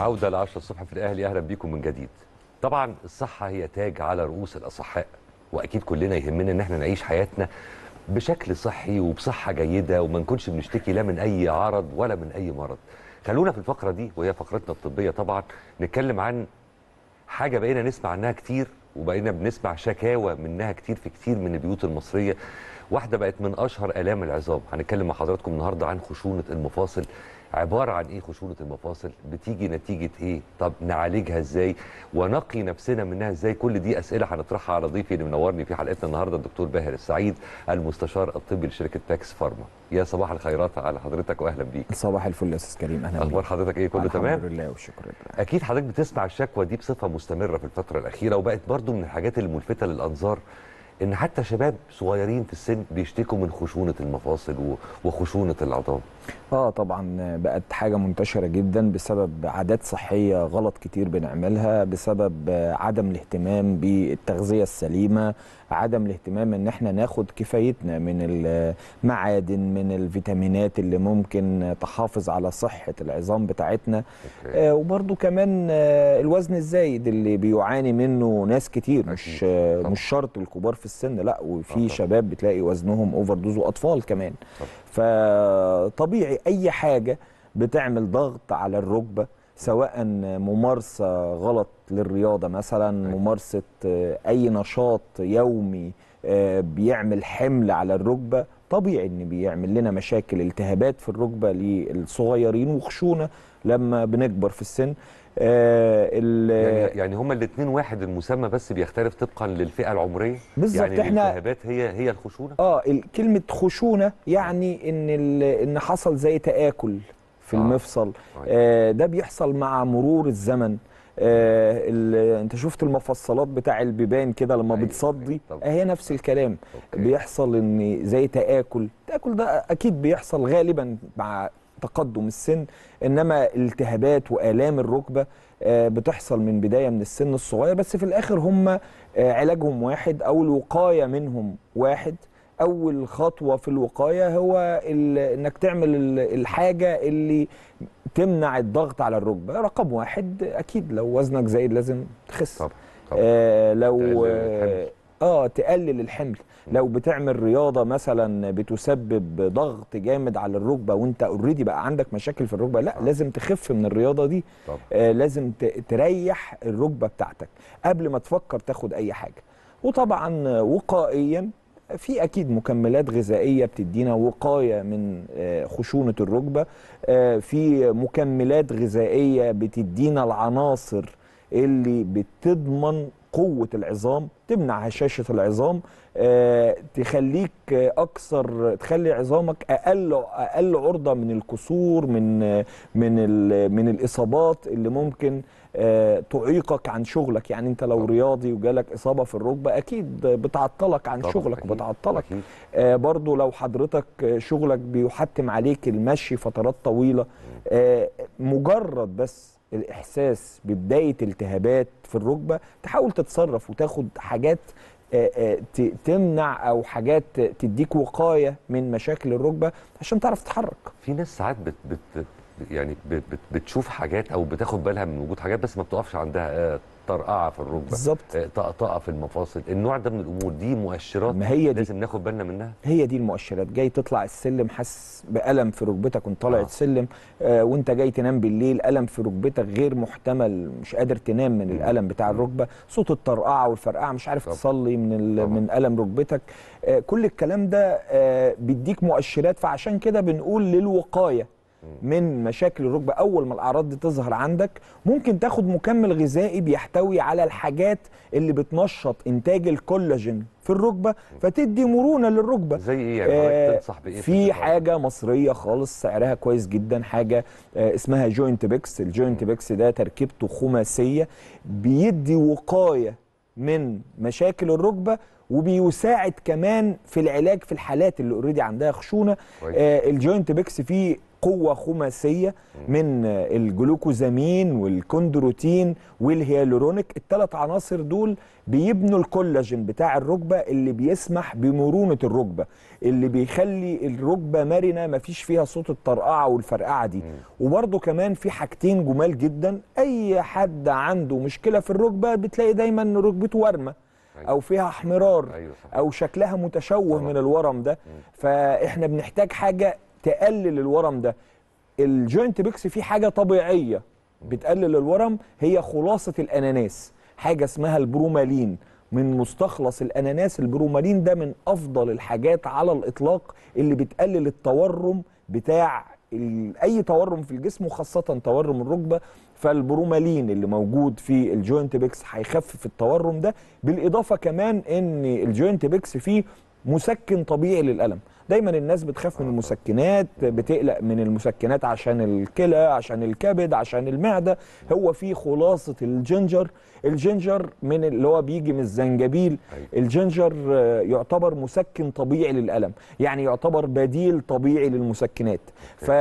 عودة لعشرة الصبح في الأهلي أهلا بيكم من جديد طبعا الصحة هي تاج على رؤوس الأصحاء وأكيد كلنا يهمنا إن احنا نعيش حياتنا بشكل صحي وبصحة جيدة وما نكونش بنشتكي لا من أي عرض ولا من أي مرض خلونا في الفقرة دي وهي فقرتنا الطبية طبعا نتكلم عن حاجة بقينا نسمع عنها كتير وبقينا بنسمع شكاوى منها كتير في كتير من البيوت المصرية واحدة بقت من أشهر آلام العظام هنتكلم مع حضراتكم النهاردة عن خشونة المفاصل عباره عن ايه خشونه المفاصل بتيجي نتيجه ايه طب نعالجها ازاي ونقي نفسنا منها ازاي كل دي اسئله هنطرحها على ضيفي اللي منورني في حلقتنا النهارده الدكتور باهر السعيد المستشار الطبي لشركه باكس فارما يا صباح الخيرات على حضرتك واهلا بيك صباح الفل يا استاذ كريم اهلا اخبار حضرتك ايه كله تمام الحمد لله وشكرا اكيد حضرتك بتسمع الشكوى دي بصفه مستمره في الفتره الاخيره وبقت برضو من الحاجات الملفته للانظار ان حتى شباب صغيرين في السن بيشتكوا من خشونه المفاصل وخشونه العظام اه طبعا بقت حاجه منتشره جدا بسبب عادات صحيه غلط كتير بنعملها بسبب عدم الاهتمام بالتغذيه السليمه عدم الاهتمام ان احنا ناخد كفايتنا من المعادن من الفيتامينات اللي ممكن تحافظ على صحه العظام بتاعتنا آه وبرده كمان آه الوزن الزايد اللي بيعاني منه ناس كتير مش آه مش شرط الكبار في السن لا وفي شباب بتلاقي وزنهم اوفر دوز واطفال كمان طبعا. فطبيعي اي حاجه بتعمل ضغط على الركبه سواء ممارسه غلط للرياضه مثلا أيوة. ممارسه آه، اي نشاط يومي آه، بيعمل حمل على الركبه طبيعي ان بيعمل لنا مشاكل التهابات في الركبه للصغيرين وخشونه لما بنكبر في السن آه، يعني, يعني هما الاثنين واحد المسمى بس بيختلف طبقا للفئه العمريه بالظبط يعني احنا الالتهابات هي هي الخشونه اه كلمه خشونه يعني ان ان حصل زي تاكل في آه. المفصل آه, آه، ده بيحصل مع مرور الزمن آه انت شفت المفصلات بتاع البيبان كده لما أيه بتصدي أيوة اهي نفس الكلام أوكي. بيحصل ان زي تاكل تاكل ده اكيد بيحصل غالبا مع تقدم السن انما التهابات والام الركبه آه، بتحصل من بدايه من السن الصغير بس في الاخر هم آه، علاجهم واحد او الوقايه منهم واحد اول خطوه في الوقايه هو انك تعمل الحاجه اللي تمنع الضغط على الركبه رقم واحد اكيد لو وزنك زايد لازم تخس طبعا طبعا آه لو آه،, اه تقلل الحمل لو بتعمل رياضه مثلا بتسبب ضغط جامد على الركبه وانت اوريدي بقى عندك مشاكل في الركبه لا آه. لازم تخف من الرياضه دي طبعا. آه لازم تريح الركبه بتاعتك قبل ما تفكر تاخد اي حاجه وطبعا وقائيا في اكيد مكملات غذائيه بتدينا وقايه من آه، خشونه الركبه آه، في مكملات غذائيه بتدينا العناصر اللي بتضمن قوه العظام تمنع هشاشه العظام آه، تخليك اكثر تخلي عظامك اقل اقل عرضه من الكسور من من من الاصابات اللي ممكن آه، تعيقك عن شغلك يعني انت لو رياضي وجالك اصابه في الركبه اكيد بتعطلك عن شغلك أكيد. بتعطلك آه، برضو لو حضرتك شغلك بيحتم عليك المشي فترات طويله مجرد بس الاحساس ببدايه التهابات في الركبه تحاول تتصرف وتاخد حاجات آه، آه، تمنع او حاجات تديك وقايه من مشاكل الركبه عشان تعرف تتحرك في ناس ساعات بت بت يعني بت بتشوف حاجات او بتاخد بالها من وجود حاجات بس ما بتقفش عندها آه، طرقعه في الركبه بالظبط طقطقه آه، في المفاصل النوع ده من الامور دي مؤشرات ما هي دي. لازم ناخد بالنا منها هي دي المؤشرات جاي تطلع السلم حاسس بالم في ركبتك وانت طالع آه. السلم آه وانت جاي تنام بالليل الم في ركبتك غير محتمل مش قادر تنام من الالم بتاع الركبه صوت الطرقعه والفرقعه مش عارف طبعا. تصلي من من الم ركبتك آه كل الكلام ده آه بيديك مؤشرات فعشان كده بنقول للوقايه من مشاكل الركبه اول ما الاعراض دي تظهر عندك ممكن تاخد مكمل غذائي بيحتوي على الحاجات اللي بتنشط انتاج الكولاجين في الركبه فتدي مرونه للركبه زي ايه يعني آه تنصح بايه في حاجه مصريه خالص سعرها كويس جدا حاجه آه اسمها جوينت بيكس الجوينت بيكس ده تركيبته خماسيه بيدي وقايه من مشاكل الركبه وبيساعد كمان في العلاج في الحالات اللي اوريدي عندها خشونه آه الجوينت بيكس فيه قوه خماسيه من الجلوكوزامين والكوندروتين والهيالورونيك الثلاث عناصر دول بيبنوا الكولاجين بتاع الركبه اللي بيسمح بمرونه الركبه اللي بيخلي الركبه مرنه ما فيش فيها صوت الطرقعه والفرقعه دي وبرده كمان في حاجتين جمال جدا اي حد عنده مشكله في الركبه بتلاقي دايما ركبته ورمه أيوة. او فيها احمرار أيوة او شكلها متشوه من الورم ده فاحنا بنحتاج حاجه تقلل الورم ده الجوينت بيكس فيه حاجه طبيعيه بتقلل الورم هي خلاصه الاناناس حاجه اسمها البرومالين من مستخلص الاناناس البرومالين ده من افضل الحاجات على الاطلاق اللي بتقلل التورم بتاع اي تورم في الجسم وخاصه تورم الركبه فالبرومالين اللي موجود في الجوينت بيكس هيخفف التورم ده بالاضافه كمان ان الجوينت بيكس فيه مسكن طبيعي للالم دايما الناس بتخاف من المسكنات بتقلق من المسكنات عشان الكلى عشان الكبد عشان المعده هو في خلاصه الجنجر الجينجر من اللي هو بيجي من الزنجبيل أيوة. الجينجر آه، يعتبر مسكن طبيعي للالم يعني يعتبر بديل طبيعي للمسكنات فوجود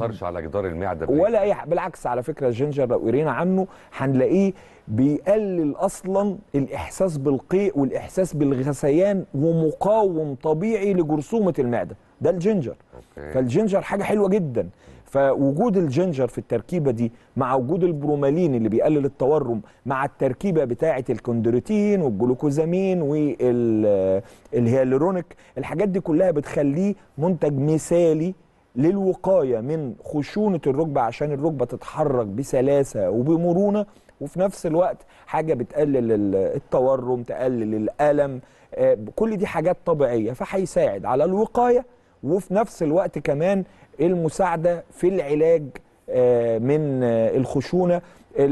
يعني ما على جدار المعده ولا اي بالعكس على فكره الجينجر لو قرينا عنه هنلاقيه بيقلل اصلا الاحساس بالقيء والاحساس بالغثيان ومقاوم طبيعي لجرثومه المعده ده الجينجر أوكي. فالجينجر حاجه حلوه جدا فوجود الجينجر في التركيبه دي مع وجود البرومالين اللي بيقلل التورم مع التركيبه بتاعه الكوندروتين والجلوكوزامين والهيالورونيك الحاجات دي كلها بتخليه منتج مثالي للوقايه من خشونه الركبه عشان الركبه تتحرك بسلاسه وبمرونه وفي نفس الوقت حاجه بتقلل التورم تقلل الالم آه، كل دي حاجات طبيعيه فهيساعد على الوقايه وفي نفس الوقت كمان المساعده في العلاج آه، من آه، الخشونه آه،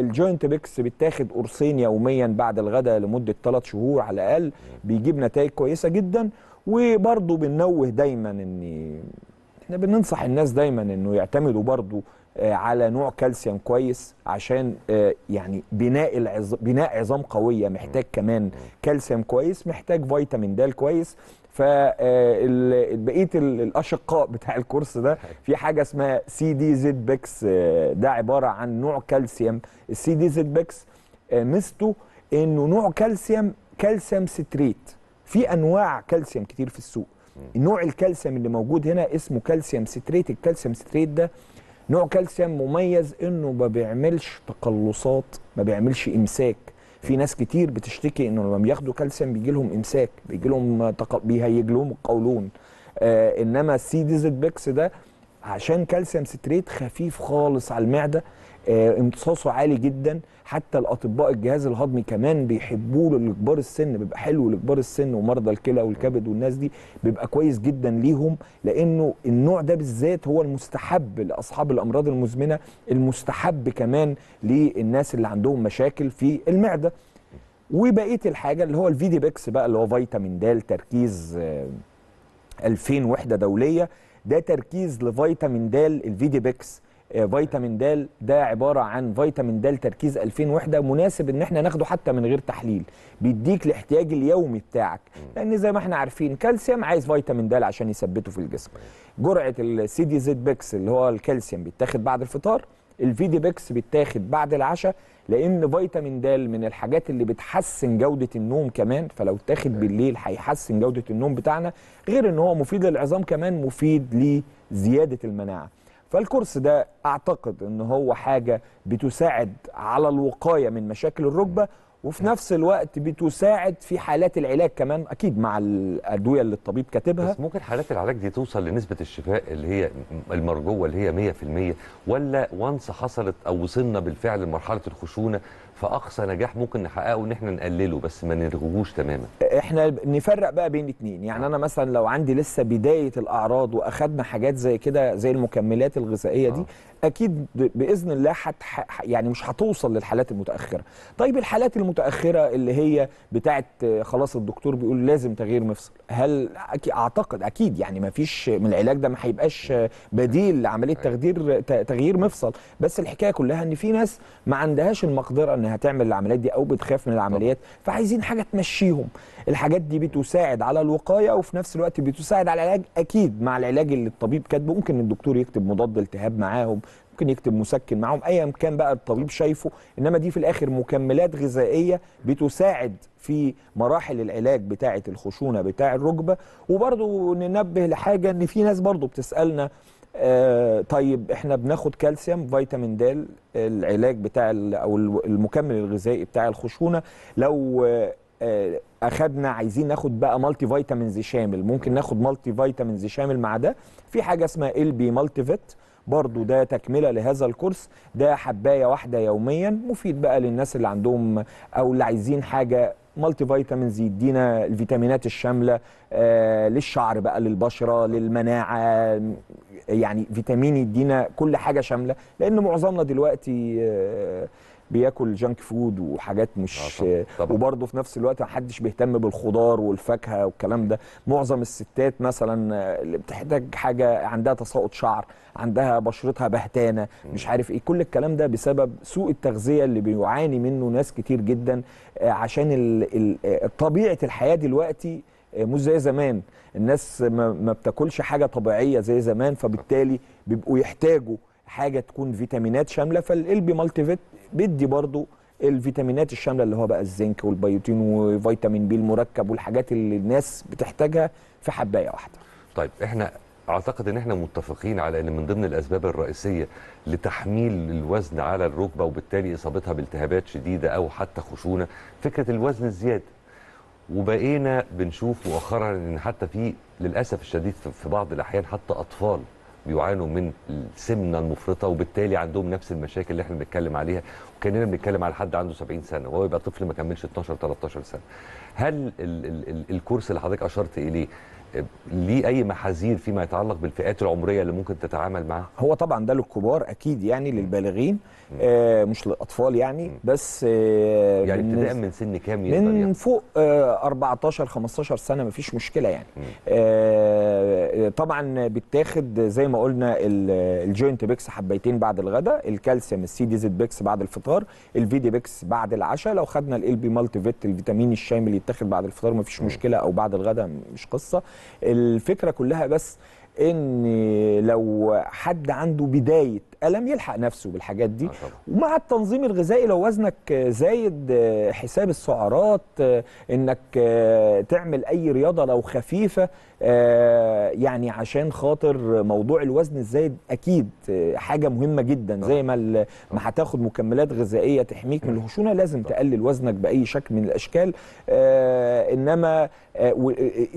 الجوينت بيكس بتاخد قرصين يوميا بعد الغداء لمده 3 شهور على الاقل بيجيب نتائج كويسه جدا وبرضه بننوه دايما ان احنا بننصح الناس دايما انه يعتمدوا برضه على نوع كالسيوم كويس عشان يعني بناء العظام بناء عظام قويه محتاج كمان كالسيوم كويس محتاج فيتامين د كويس فبقيه آه، الاشقاء بتاع الكورس ده في حاجه اسمها سي دي زد بيكس آه، ده عباره عن نوع كالسيوم السي دي زد بيكس آه، ميزته انه نوع كالسيوم كالسيوم ستريت في انواع كالسيوم كتير في السوق نوع الكالسيوم اللي موجود هنا اسمه كالسيوم ستريت الكالسيوم ستريت ده نوع كالسيوم مميز انه ما بيعملش تقلصات ما بيعملش امساك في ناس كتير بتشتكي انه لما بياخدوا كالسيوم بيجي لهم امساك بيجي لهم بيهيج لهم القولون آه انما السي ديزل بيكس ده عشان كالسيوم ستريت خفيف خالص على المعده آه امتصاصه عالي جدا حتى الاطباء الجهاز الهضمي كمان بيحبوه لكبار السن بيبقى حلو لكبار السن ومرضى الكلى والكبد والناس دي بيبقى كويس جدا ليهم لانه النوع ده بالذات هو المستحب لاصحاب الامراض المزمنه المستحب كمان للناس اللي عندهم مشاكل في المعده وبقيه الحاجه اللي هو الفيدي بيكس بقى اللي هو فيتامين د تركيز 2000 آه، وحده دوليه ده تركيز لفيتامين د الفيدي بيكس آه، فيتامين د ده عباره عن فيتامين د تركيز 2000 وحده مناسب ان احنا ناخده حتى من غير تحليل بيديك الاحتياج اليومي بتاعك لان زي ما احنا عارفين كالسيوم عايز فيتامين د عشان يثبته في الجسم جرعه السي دي زد بيكس اللي هو الكالسيوم بيتاخد بعد الفطار الفي دي بيكس بيتاخد بعد العشاء لان فيتامين د من الحاجات اللي بتحسن جوده النوم كمان فلو اتاخد بالليل هيحسن جوده النوم بتاعنا غير ان هو مفيد للعظام كمان مفيد لزياده المناعه فالكورس ده اعتقد ان هو حاجه بتساعد على الوقايه من مشاكل الركبه وفي نفس الوقت بتساعد في حالات العلاج كمان اكيد مع الادويه اللي الطبيب كاتبها بس ممكن حالات العلاج دي توصل لنسبه الشفاء اللي هي المرجوه اللي هي 100% ولا وانس حصلت او وصلنا بالفعل لمرحله الخشونه فاقصى نجاح ممكن نحققه ان احنا نقلله بس ما نلغوش تماما احنا نفرق بقى بين اتنين يعني انا مثلا لو عندي لسه بدايه الاعراض واخدنا حاجات زي كده زي المكملات الغذائيه دي آه. اكيد باذن الله حت يعني مش هتوصل للحالات المتاخره طيب الحالات المتاخره اللي هي بتاعه خلاص الدكتور بيقول لازم تغيير مفصل هل اعتقد اكيد يعني ما فيش من العلاج ده ما هيبقاش بديل لعمليه أيوة. تغيير تغيير مفصل بس الحكايه كلها ان في ناس ما عندهاش المقدره انها هتعمل العمليات دي او بتخاف من العمليات فعايزين حاجه تمشيهم الحاجات دي بتساعد على الوقايه وفي نفس الوقت بتساعد على العلاج اكيد مع العلاج اللي الطبيب كاتبه ممكن الدكتور يكتب مضاد التهاب معاهم ممكن يكتب مسكن معاهم ايا كان بقى الطبيب شايفه انما دي في الاخر مكملات غذائيه بتساعد في مراحل العلاج بتاعه الخشونه بتاع الركبه وبرده ننبه لحاجه ان في ناس برده بتسالنا آه طيب احنا بناخد كالسيوم فيتامين د العلاج بتاع او المكمل الغذائي بتاع الخشونه لو آه،, آه اخدنا عايزين ناخد بقى مالتي فيتامينز شامل ممكن ناخد مالتي فيتامينز شامل مع ده في حاجه اسمها ال بي مالتي فيت برضو ده تكمله لهذا الكورس ده حبايه واحده يوميا مفيد بقى للناس اللي عندهم او اللي عايزين حاجه مالتي فيتامينز يدينا الفيتامينات الشامله آه، للشعر بقى للبشره للمناعه يعني فيتامين يدينا كل حاجه شامله لان معظمنا دلوقتي آه، بياكل جانك فود وحاجات مش وبرده آه، وبرضه في نفس الوقت ما حدش بيهتم بالخضار والفاكهه والكلام ده معظم الستات مثلا آه، اللي بتحتاج حاجه عندها تساقط شعر عندها بشرتها بهتانه مش عارف ايه كل الكلام ده بسبب سوء التغذيه اللي بيعاني منه ناس كتير جدا آه، عشان طبيعه الحياه دلوقتي مش زي زمان الناس ما بتاكلش حاجه طبيعيه زي زمان فبالتالي بيبقوا يحتاجوا حاجه تكون فيتامينات شامله فالقلبي مالتي فيت بيدي برضو الفيتامينات الشامله اللي هو بقى الزنك والبيوتين وفيتامين بي المركب والحاجات اللي الناس بتحتاجها في حبايه واحده. طيب احنا اعتقد ان احنا متفقين على ان من ضمن الاسباب الرئيسيه لتحميل الوزن على الركبه وبالتالي اصابتها بالتهابات شديده او حتى خشونه فكره الوزن الزياده. وبقينا بنشوف مؤخرا ان حتى في للاسف الشديد في بعض الاحيان حتى اطفال بيعانوا من السمنه المفرطه وبالتالي عندهم نفس المشاكل اللي احنا بنتكلم عليها وكاننا بنتكلم على حد عنده 70 سنه وهو يبقى طفل ما كملش 12 13 سنه هل ال ال ال الكورس اللي حضرتك اشرت اليه آه، ليه اي محاذير فيما يتعلق بالفئات العمريه اللي ممكن تتعامل معاها هو طبعا ده للكبار اكيد يعني للبالغين آه مش للاطفال يعني بس آه يعني ابتداء من سن كام من فوق آه 14 15 سنه مفيش مشكله يعني آه،, آه طبعا بتاخد زي ما قلنا الجوينت بيكس حبيتين بعد الغداء الكالسيوم السي دي زد بيكس بعد الفطار الفيدي بيكس بعد العشاء لو خدنا ال بي مالتي فيت الفيتامين الشامل يتاخد بعد الفطار مفيش مشكله او بعد الغداء مش قصه الفكره كلها بس ان لو حد عنده بدايه الم يلحق نفسه بالحاجات دي آه، ومع التنظيم الغذائي لو وزنك زايد آه، حساب السعرات آه، انك تعمل اي رياضه لو خفيفه آه، يعني عشان خاطر موضوع الوزن الزايد اكيد آه، حاجه مهمه جدا زي ما ما هتاخد مكملات غذائيه تحميك من الهشونه لازم تقلل وزنك باي شكل من الاشكال آه، انما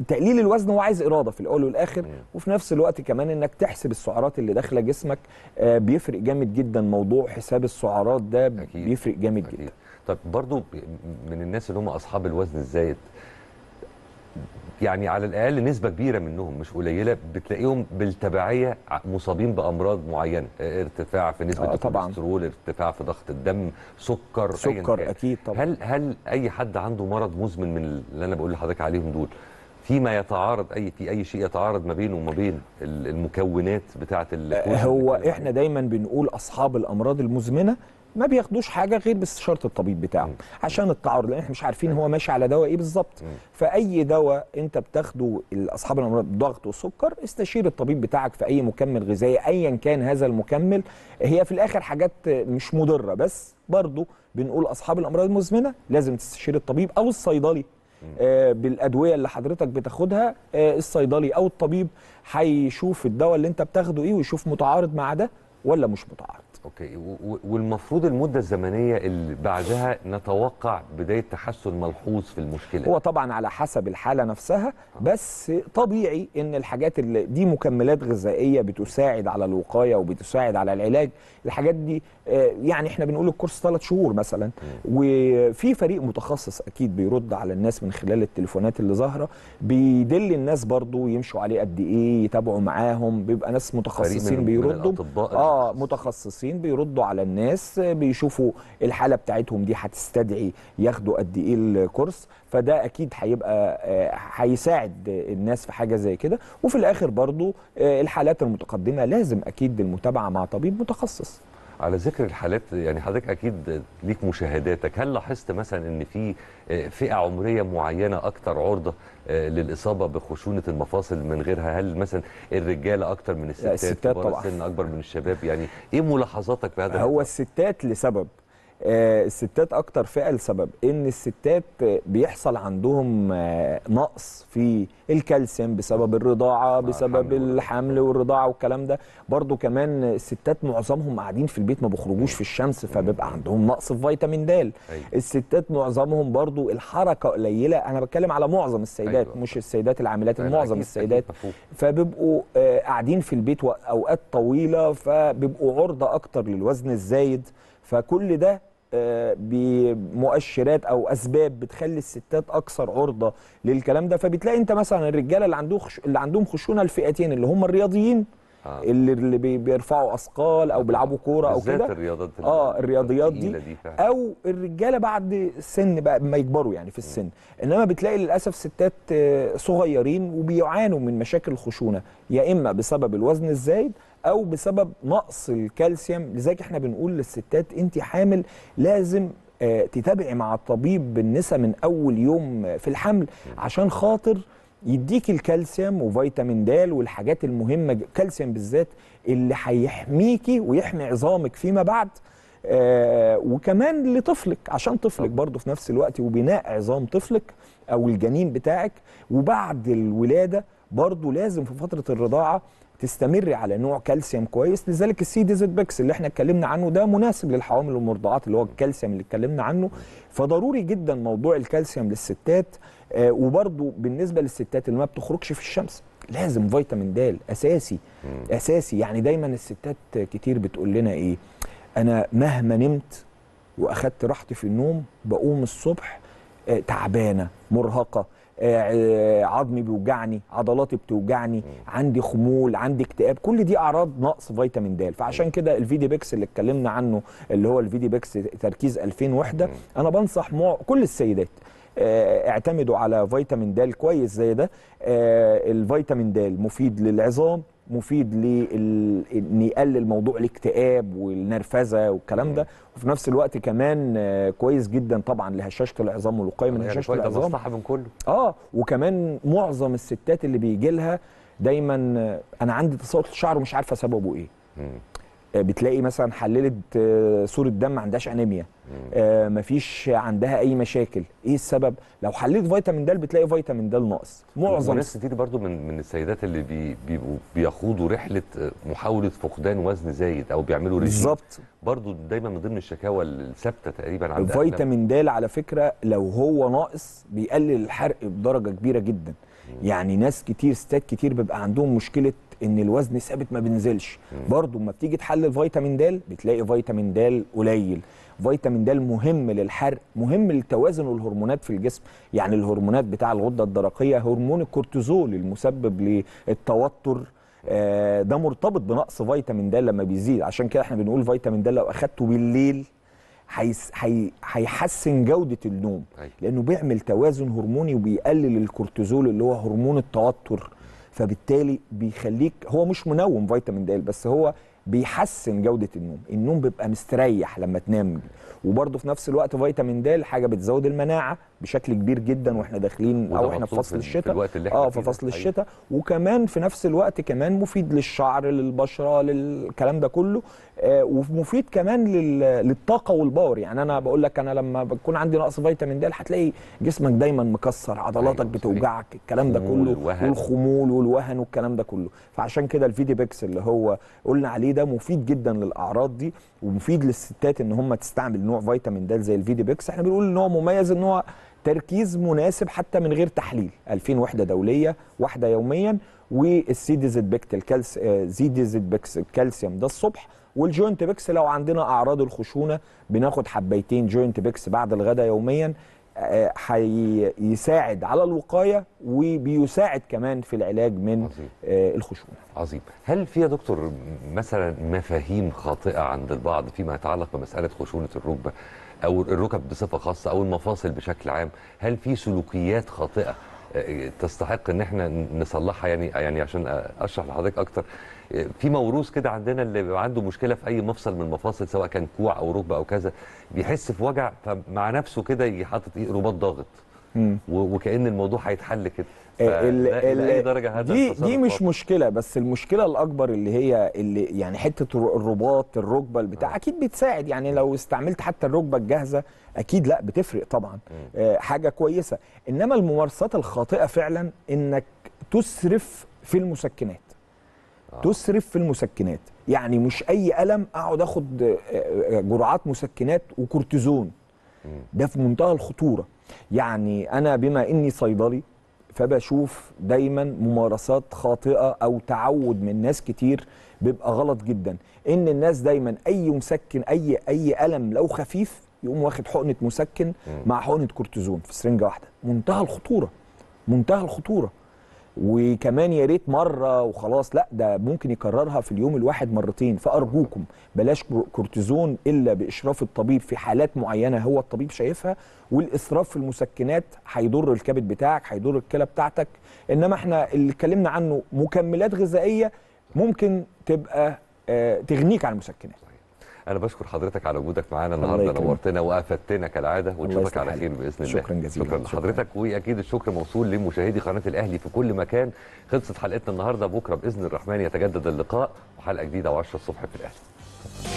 تقليل الوزن هو عايز اراده في الاول والاخر وفي نفس الوقت كمان انك تحسب السعرات اللي داخله جسمك بيفرق جامد جدا موضوع حساب السعرات ده بيفرق جامد جدا طب برضو من الناس اللي هم اصحاب الوزن الزايد يعني على الاقل نسبه كبيره منهم مش قليله بتلاقيهم بالتبعيه مصابين بامراض معينه آه، ارتفاع في نسبه آه الكوليسترول ارتفاع في ضغط الدم سكر سكر اكيد طبعا هل هل اي حد عنده مرض مزمن من اللي انا بقول لحضرتك عليهم دول فيما يتعارض اي في اي شيء يتعارض ما بينه وما بين المكونات بتاعه آه، هو احنا دايما بنقول اصحاب الامراض المزمنه ما بياخدوش حاجه غير باستشاره الطبيب بتاعهم عشان التعارض لان احنا مش عارفين هو ماشي على دواء ايه بالظبط فاي دواء انت بتاخده اصحاب الامراض الضغط والسكر استشير الطبيب بتاعك في اي مكمل غذائي ايا كان هذا المكمل هي في الاخر حاجات مش مضره بس برضه بنقول اصحاب الامراض المزمنه لازم تستشير الطبيب او الصيدلي آه بالادويه اللي حضرتك بتاخدها آه الصيدلي او الطبيب هيشوف الدواء اللي انت بتاخده ايه ويشوف متعارض مع ده ولا مش متعارض اوكي والمفروض المده الزمنيه اللي بعدها نتوقع بدايه تحسن ملحوظ في المشكله هو طبعا على حسب الحاله نفسها بس طبيعي ان الحاجات اللي دي مكملات غذائيه بتساعد على الوقايه وبتساعد على العلاج الحاجات دي آه، يعني احنا بنقول الكورس ثلاث شهور مثلا وفي فريق متخصص اكيد بيرد على الناس من خلال التليفونات اللي ظاهره بيدل الناس برضو يمشوا عليه قد ايه يتابعوا معاهم بيبقى ناس متخصصين بيردوا اه متخصصين المسؤولين بيردوا على الناس بيشوفوا الحاله بتاعتهم دي هتستدعي ياخدوا قد ايه الكورس فده اكيد هيبقى آه، هيساعد الناس في حاجه زي كده وفي الاخر برضو آه، الحالات المتقدمه لازم اكيد المتابعه مع طبيب متخصص على ذكر الحالات يعني حضرتك اكيد ليك مشاهداتك هل لاحظت مثلا ان في فئه عمريه معينه اكثر عرضه آه، للاصابه بخشونه المفاصل من غيرها هل مثلا الرجاله اكثر من الستات, الستات طبعا السن اكبر من الشباب يعني ايه ملاحظاتك في هذا هو الستات لسبب آه، الستات اكتر فئه لسبب ان الستات بيحصل عندهم آه، نقص في الكالسيوم بسبب الرضاعه آه، بسبب الحمل والرضاعه والكلام ده برضو كمان الستات معظمهم قاعدين في البيت ما بيخرجوش في الشمس فبيبقى عندهم نقص في فيتامين د أيوة. الستات معظمهم برضو الحركه قليله انا بتكلم على معظم السيدات أيوة. مش السيدات العاملات أيوة، معظم السيدات فبيبقوا قاعدين في البيت اوقات طويله فبيبقوا عرضه اكتر للوزن الزايد فكل ده بمؤشرات او اسباب بتخلي الستات اكثر عرضه للكلام ده فبتلاقي انت مثلا الرجاله اللي عندهم اللي عندهم خشونه الفئتين اللي هم الرياضيين آه. اللي اللي بيرفعوا اثقال او بيلعبوا كوره او كده الرياضات اه الرياضيات دي, دي او الرجاله بعد سن بقى ما يكبروا يعني في السن م. انما بتلاقي للاسف ستات آه، صغيرين وبيعانوا من مشاكل الخشونه يا اما بسبب الوزن الزايد او بسبب نقص الكالسيوم لذلك احنا بنقول للستات انت حامل لازم آه، تتابعي مع الطبيب بالنسا من اول يوم في الحمل عشان خاطر يديك الكالسيوم وفيتامين د والحاجات المهمه كالسيوم بالذات اللي هيحميكي ويحمي عظامك فيما بعد آه وكمان لطفلك عشان طفلك برضه في نفس الوقت وبناء عظام طفلك او الجنين بتاعك وبعد الولاده برضه لازم في فتره الرضاعه تستمر على نوع كالسيوم كويس لذلك السي ديزد بيكس اللي احنا اتكلمنا عنه ده مناسب للحوامل والمرضعات اللي هو الكالسيوم اللي اتكلمنا عنه فضروري جدا موضوع الكالسيوم للستات آه وبرده بالنسبه للستات اللي ما بتخرجش في الشمس لازم فيتامين د اساسي م. اساسي يعني دايما الستات كتير بتقول لنا ايه انا مهما نمت واخدت راحتي في النوم بقوم الصبح آه تعبانه مرهقه آه، آه، عظمي بيوجعني عضلاتي بتوجعني عندي خمول عندي اكتئاب كل دي اعراض نقص فيتامين د فعشان كده الفيديو بيكس اللي اتكلمنا عنه اللي هو الفيديو بيكس تركيز 2000 وحده انا بنصح كل السيدات آه، اعتمدوا على فيتامين د كويس زي ده الفيتامين د مفيد للعظام مفيد ان يقلل موضوع الاكتئاب والنرفزه والكلام ده وفي نفس الوقت كمان آه، كويس جدا طبعا لهشاشه العظام والوقايه من هشاشه يعني العظام مصلحه من كله اه وكمان معظم الستات اللي بيجي لها دايما آه، انا عندي تساقط شعر ومش عارفه سببه ايه آه، بتلاقي مثلا حللت آه، صوره دم ما عندهاش انيميا مفيش آه، عندها اي مشاكل ايه السبب لو حليت فيتامين د بتلاقي فيتامين د ناقص معظم الناس كتير برضو من من السيدات اللي بي بي بيخوضوا رحله محاوله فقدان وزن زايد او بيعملوا ريجيم بالظبط برضو دايما من ضمن الشكاوى الثابته تقريبا عند الفيتامين د على فكره لو هو ناقص بيقلل الحرق بدرجه كبيره جدا يعني ناس كتير ستات كتير بيبقى عندهم مشكله ان الوزن ثابت ما بينزلش برضه اما بتيجي تحلل فيتامين د بتلاقي فيتامين د قليل فيتامين د مهم للحرق مهم لتوازن الهرمونات في الجسم يعني الهرمونات بتاع الغده الدرقيه هرمون الكورتيزول المسبب للتوتر آه، ده مرتبط بنقص فيتامين د لما بيزيد عشان كده احنا بنقول فيتامين د لو اخدته بالليل هيحسن جودة النوم أيوة. لأنه بيعمل توازن هرموني وبيقلل الكورتيزول اللي هو هرمون التوتر فبالتالي بيخليك هو مش منوم فيتامين د بس هو بيحسن جوده النوم النوم بيبقى مستريح لما تنام وبرده في نفس الوقت فيتامين د حاجه بتزود المناعه بشكل كبير جدا واحنا داخلين او احنا في فصل الشتاء اه في فصل أيوه. الشتاء وكمان في نفس الوقت كمان مفيد للشعر للبشره للكلام ده كله آه، ومفيد كمان للطاقه والباور يعني انا بقول لك انا لما بكون عندي نقص فيتامين د هتلاقي جسمك دايما مكسر عضلاتك أيوه، بتوجعك الكلام ده كله والخمول والوهن والكلام ده كله فعشان كده الفيدي بيكس اللي هو قلنا عليه ده مفيد جدا للاعراض دي ومفيد للستات ان هم تستعمل نوع فيتامين د زي الفيدي بيكس احنا بنقول ان هو مميز ان هو تركيز مناسب حتى من غير تحليل 2000 وحده دوليه واحده يوميا والسيديزد بيكت الكالس آه، زيديزد بيكس الكالسيوم ده الصبح والجوينت بيكس لو عندنا اعراض الخشونه بناخد حبيتين جوينت بيكس بعد الغداء يوميا آه، هيساعد على الوقايه وبيساعد كمان في العلاج من آه، عظيم. الخشونه. عظيم، هل في يا دكتور مثلا مفاهيم خاطئه عند البعض فيما يتعلق بمساله خشونه الركبه؟ او الركب بصفه خاصه او المفاصل بشكل عام هل في سلوكيات خاطئه آه، تستحق ان احنا نصلحها يعني يعني عشان اشرح لحضرتك اكتر آه، في موروث كده عندنا اللي بيبقى عنده مشكله في اي مفصل من المفاصل سواء كان كوع او ركبه او كذا بيحس في وجع فمع نفسه كده حاطط ايه رباط ضاغط وكان الموضوع هيتحل كده آه، ال ال لاي درجه هذا دي دي مش مشكله بس المشكله الاكبر اللي هي اللي يعني حته الرباط الركبه البتاع اكيد بتساعد يعني لو استعملت حتى الركبه الجاهزه اكيد لا بتفرق طبعا آه، حاجه كويسه انما الممارسات الخاطئه فعلا انك تسرف في المسكنات آه. تسرف في المسكنات يعني مش اي الم اقعد اخد آه، جرعات مسكنات وكورتيزون ده في منتهى الخطوره يعني انا بما اني صيدلي فبشوف دايما ممارسات خاطئه او تعود من ناس كتير بيبقى غلط جدا ان الناس دايما اي مسكن اي اي الم لو خفيف يقوم واخد حقنه مسكن مع حقنه كورتيزون في سرنجه واحده منتهى الخطوره منتهى الخطوره وكمان يا ريت مره وخلاص لا ده ممكن يكررها في اليوم الواحد مرتين فارجوكم بلاش كورتيزون الا باشراف الطبيب في حالات معينه هو الطبيب شايفها والاسراف في المسكنات هيضر الكبد بتاعك هيضر الكلى بتاعتك انما احنا اللي اتكلمنا عنه مكملات غذائيه ممكن تبقى آه، تغنيك عن المسكنات انا بشكر حضرتك على وجودك معانا النهارده نورتنا وافدتنا كالعاده ونشوفك على خير باذن الله شكرا جزيلا شكرا لحضرتك واكيد الشكر موصول لمشاهدي قناه الاهلي في كل مكان خلصت حلقتنا النهارده بكره باذن الرحمن يتجدد اللقاء وحلقه جديده 10 الصبح في الاهلي